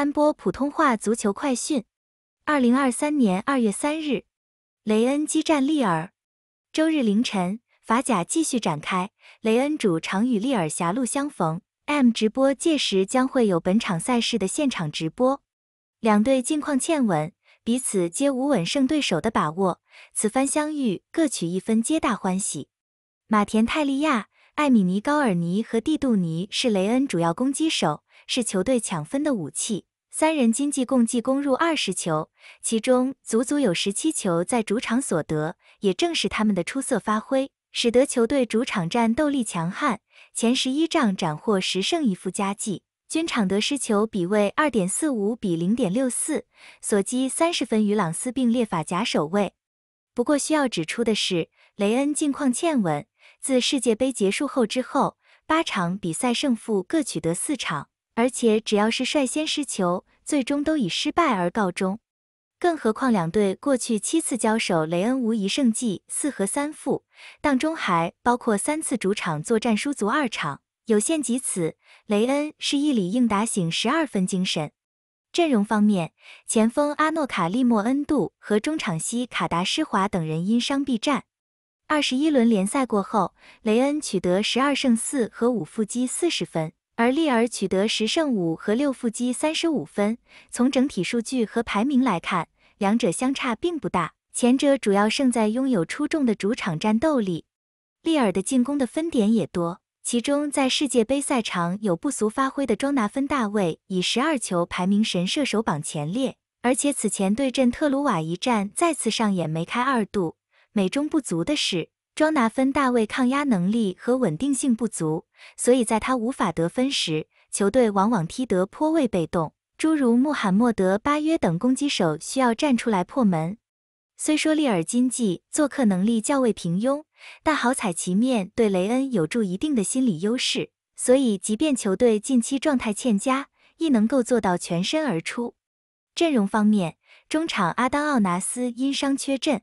三播普通话足球快讯，二零二三年二月三日，雷恩激战利尔。周日凌晨，法甲继续展开，雷恩主场与利尔狭路相逢。M 直播届时将会有本场赛事的现场直播。两队近况欠稳，彼此皆无稳胜对手的把握，此番相遇各取一分，皆大欢喜。马田、泰利亚、艾米尼、高尔尼和蒂杜尼是雷恩主要攻击手，是球队抢分的武器。三人今季共计攻入二十球，其中足足有十七球在主场所得。也正是他们的出色发挥，使得球队主场战斗力强悍，前十一仗斩获十胜一负佳绩，均场得失球比为二点四五比零点六四，所积三十分与朗斯并列法甲首位。不过需要指出的是，雷恩近况欠稳，自世界杯结束后之后，八场比赛胜负各取得四场。而且只要是率先失球，最终都以失败而告终。更何况两队过去七次交手，雷恩无一胜绩，四和三负，当中还包括三次主场作战输足二场。有限于此，雷恩是一里应打醒十二分精神。阵容方面，前锋阿诺卡利莫恩杜和中场西卡达施华等人因伤避战。二十一轮联赛过后，雷恩取得十二胜四和五负积四十分。而利尔取得十胜五和六负积三十五分，从整体数据和排名来看，两者相差并不大。前者主要胜在拥有出众的主场战斗力，利尔的进攻的分点也多，其中在世界杯赛场有不俗发挥的庄拿芬大卫以十二球排名神射手榜前列，而且此前对阵特鲁瓦一战再次上演梅开二度。美中不足的是。庄拿分，大卫抗压能力和稳定性不足，所以在他无法得分时，球队往往踢得颇为被动。诸如穆罕默德、巴约等攻击手需要站出来破门。虽说利尔金季做客能力较为平庸，但好彩其面对雷恩有助一定的心理优势，所以即便球队近期状态欠佳，亦能够做到全身而出。阵容方面，中场阿当·奥纳斯因伤缺阵。